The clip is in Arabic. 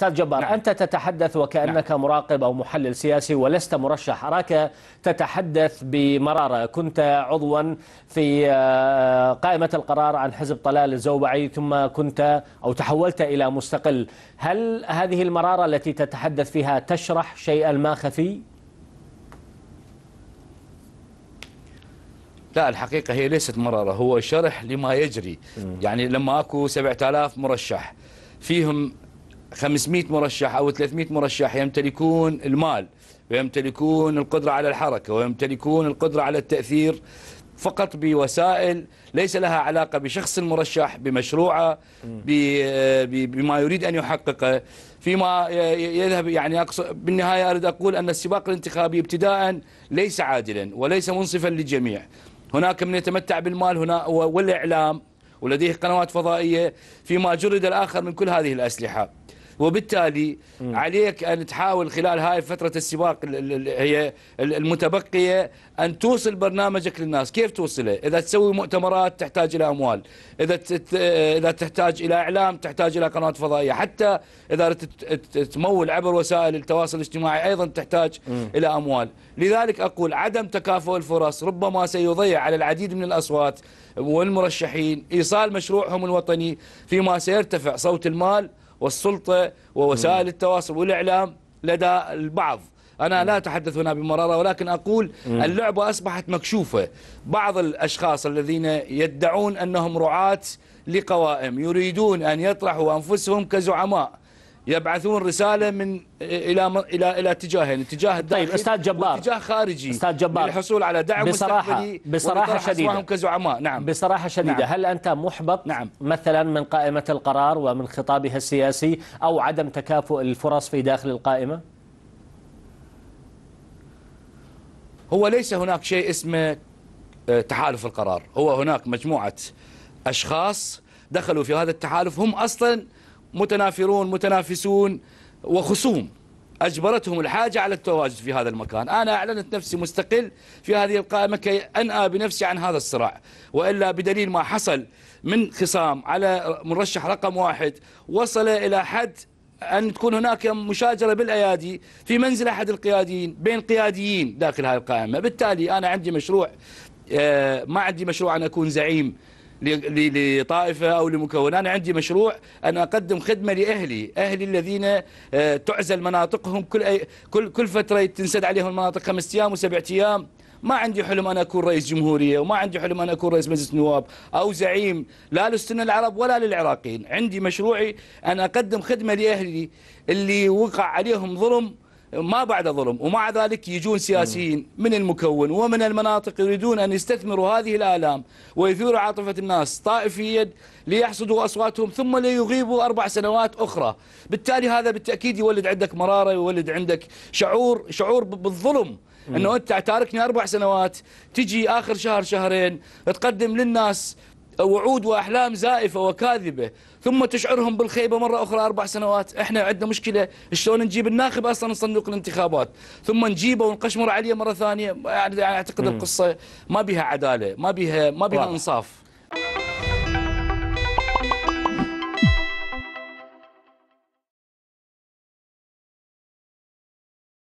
أستاذ جبار نعم. أنت تتحدث وكأنك نعم. مراقب أو محلل سياسي ولست مرشح أراك تتحدث بمرارة كنت عضوا في آه، قائمة القرار عن حزب طلال الزوبعي ثم كنت أو تحولت إلى مستقل هل هذه المرارة التي تتحدث فيها تشرح شيئا ما خفي؟ لا الحقيقة هي ليست مرارة هو شرح لما يجري يعني لما أكو 7000 مرشح فيهم 500 مرشح أو 300 مرشح يمتلكون المال ويمتلكون القدرة على الحركة ويمتلكون القدرة على التأثير فقط بوسائل ليس لها علاقة بشخص المرشح بمشروعه بما يريد أن يحققه فيما يذهب يعني بالنهاية أريد أقول أن السباق الانتخابي ابتداء ليس عادلا وليس منصفا للجميع هناك من يتمتع بالمال هنا والإعلام ولديه قنوات فضائية فيما جرد الآخر من كل هذه الأسلحة وبالتالي م. عليك أن تحاول خلال هاي فترة السباق هي المتبقية أن توصل برنامجك للناس كيف توصله إذا تسوي مؤتمرات تحتاج إلى أموال إذا إذا تحتاج إلى إعلام تحتاج إلى قنوات فضائية حتى إذا تمول عبر وسائل التواصل الاجتماعي أيضا تحتاج م. إلى أموال لذلك أقول عدم تكافؤ الفرص ربما سيضيع على العديد من الأصوات والمرشحين إيصال مشروعهم الوطني فيما سيرتفع صوت المال والسلطة ووسائل التواصل والإعلام لدى البعض أنا لا أتحدث هنا بمرارة ولكن أقول اللعبة أصبحت مكشوفة بعض الأشخاص الذين يدعون أنهم رعاة لقوائم يريدون أن يطرحوا أنفسهم كزعماء يبعثون رساله من الى الى الى اتجاهين اتجاه طيب، الداخلي طيب استاذ جبار اتجاه خارجي استاذ جبار للحصول على دعم بصراحه بصراحه شديده كزعماء نعم بصراحه شديده نعم هل انت محبط نعم مثلا من قائمه القرار ومن خطابها السياسي او عدم تكافؤ الفرص في داخل القائمه؟ هو ليس هناك شيء اسمه آه، تحالف القرار، هو هناك مجموعه اشخاص دخلوا في هذا التحالف هم اصلا متنافرون متنافسون وخصوم أجبرتهم الحاجة على التواجد في هذا المكان أنا أعلنت نفسي مستقل في هذه القائمة كي أنأى بنفسي عن هذا الصراع وإلا بدليل ما حصل من خصام على مرشح رقم واحد وصل إلى حد أن تكون هناك مشاجرة بالأيادي في منزل أحد القياديين بين قياديين داخل هذه القائمة بالتالي أنا عندي مشروع آه، ما عندي مشروع أن أكون زعيم لطائفة أو لمكون أنا عندي مشروع أنا أقدم خدمة لأهلي أهلي الذين آه، تعزل مناطقهم كل, كل, كل فترة تنسد عليهم المناطق خمس أيام وسبع أيام ما عندي حلم أنا أكون رئيس جمهورية وما عندي حلم أنا أكون رئيس مجلس نواب أو زعيم لا للسنة العرب ولا للعراقيين عندي مشروعي أنا أقدم خدمة لأهلي اللي وقع عليهم ظلم ما بعد ظلم ومع ذلك يجون سياسيين من المكون ومن المناطق يريدون أن يستثمروا هذه الآلام ويثيروا عاطفة الناس طائفيا ليحصدوا أصواتهم ثم ليغيبوا أربع سنوات أخرى بالتالي هذا بالتأكيد يولد عندك مرارة يولد عندك شعور شعور بالظلم انه انت تاركني اربع سنوات تجي اخر شهر شهرين تقدم للناس وعود وأحلام زائفة وكاذبة ثم تشعرهم بالخيبة مرة أخرى أربع سنوات إحنا عندنا مشكلة شلون نجيب الناخب أصلا من صندوق الانتخابات ثم نجيبه ونقشمر عليه مرة ثانية يعني أعتقد القصة ما بها عدالة ما بها ما بها إنصاف